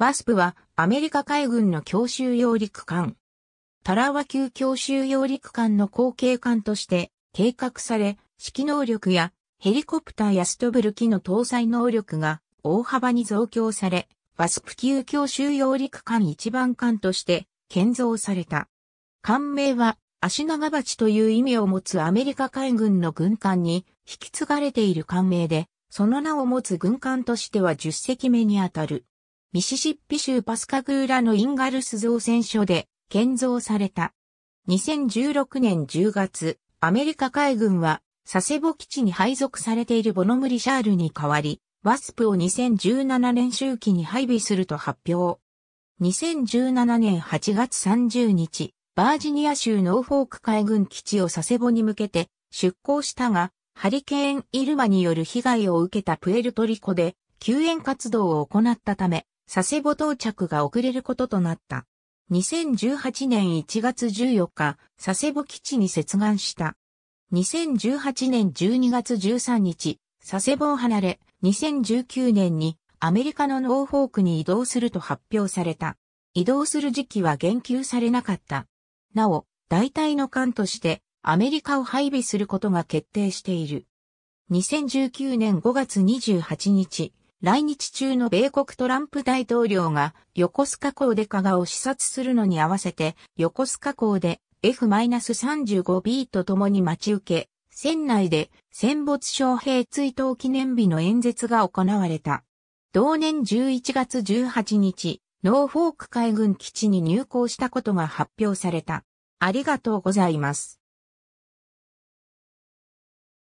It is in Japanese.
ワスプはアメリカ海軍の強襲揚陸艦。タラワ級強襲揚陸艦の後継艦として計画され、指揮能力やヘリコプターやストブル機の搭載能力が大幅に増強され、ワスプ級強襲揚陸艦一番艦として建造された。艦名は足長鉢という意味を持つアメリカ海軍の軍艦に引き継がれている艦名で、その名を持つ軍艦としては10隻目にあたる。ミシシッピ州パスカグーラのインガルス造船所で建造された。2016年10月、アメリカ海軍は佐世保基地に配属されているボノムリシャールに代わり、ワスプを2017年周期に配備すると発表。2017年8月30日、バージニア州ノーフォーク海軍基地を佐世保に向けて出港したが、ハリケーン・イルマによる被害を受けたプエルトリコで救援活動を行ったため、佐世保到着が遅れることとなった。2018年1月14日、佐世保基地に接岸した。2018年12月13日、佐世保を離れ、2019年にアメリカのノーフォークに移動すると発表された。移動する時期は言及されなかった。なお、大体の艦としてアメリカを配備することが決定している。2019年5月28日、来日中の米国トランプ大統領が横須賀港で加賀を視察するのに合わせて横須賀港で F-35B と共に待ち受け、船内で戦没将兵追悼記念日の演説が行われた。同年11月18日、ノーフォーク海軍基地に入港したことが発表された。ありがとうございます。